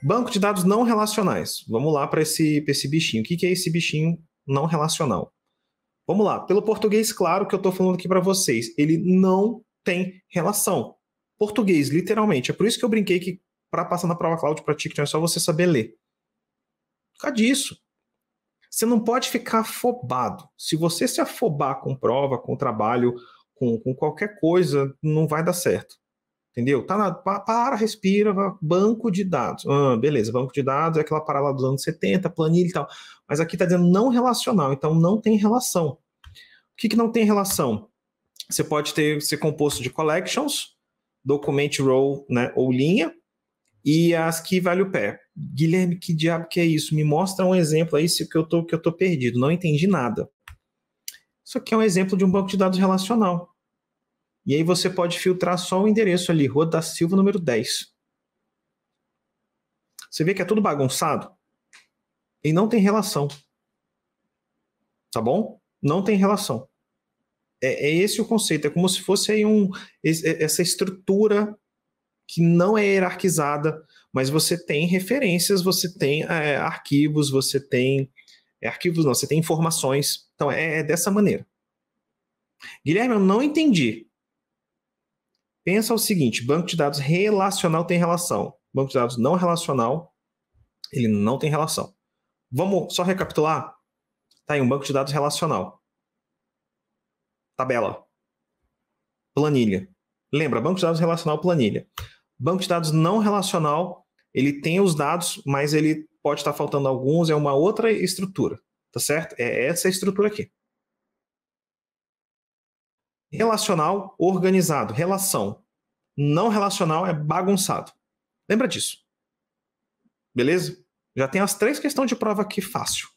Banco de dados não relacionais. Vamos lá para esse, esse bichinho. O que, que é esse bichinho não relacional? Vamos lá. Pelo português, claro que eu estou falando aqui para vocês, ele não tem relação. Português, literalmente. É por isso que eu brinquei que para passar na prova cloud para TikTok é só você saber ler. Por causa disso. Você não pode ficar afobado. Se você se afobar com prova, com trabalho, com, com qualquer coisa, não vai dar certo entendeu? Tá na, para, respira, banco de dados. Ah, beleza, banco de dados é aquela parada dos anos 70, planilha e tal. Mas aqui está dizendo não relacional, então não tem relação. O que, que não tem relação? Você pode ter ser composto de collections, document row né, ou linha, e as que vale o pé. Guilherme, que diabo que é isso? Me mostra um exemplo aí se que eu tô que eu tô perdido, não entendi nada. Isso aqui é um exemplo de um banco de dados relacional. E aí você pode filtrar só o endereço ali, Rua da Silva, número 10. Você vê que é tudo bagunçado? E não tem relação. Tá bom? Não tem relação. É, é esse o conceito. É como se fosse aí um, é, essa estrutura que não é hierarquizada, mas você tem referências, você tem é, arquivos, você tem. É, arquivos não, você tem informações. Então é, é dessa maneira. Guilherme, eu não entendi. Pensa o seguinte: banco de dados relacional tem relação. Banco de dados não relacional, ele não tem relação. Vamos só recapitular? Tá aí um banco de dados relacional. Tabela. Planilha. Lembra, banco de dados relacional, planilha. Banco de dados não relacional, ele tem os dados, mas ele pode estar faltando alguns, é uma outra estrutura, tá certo? É essa estrutura aqui. Relacional, organizado. Relação. Não relacional é bagunçado. Lembra disso. Beleza? Já tem as três questões de prova aqui fácil.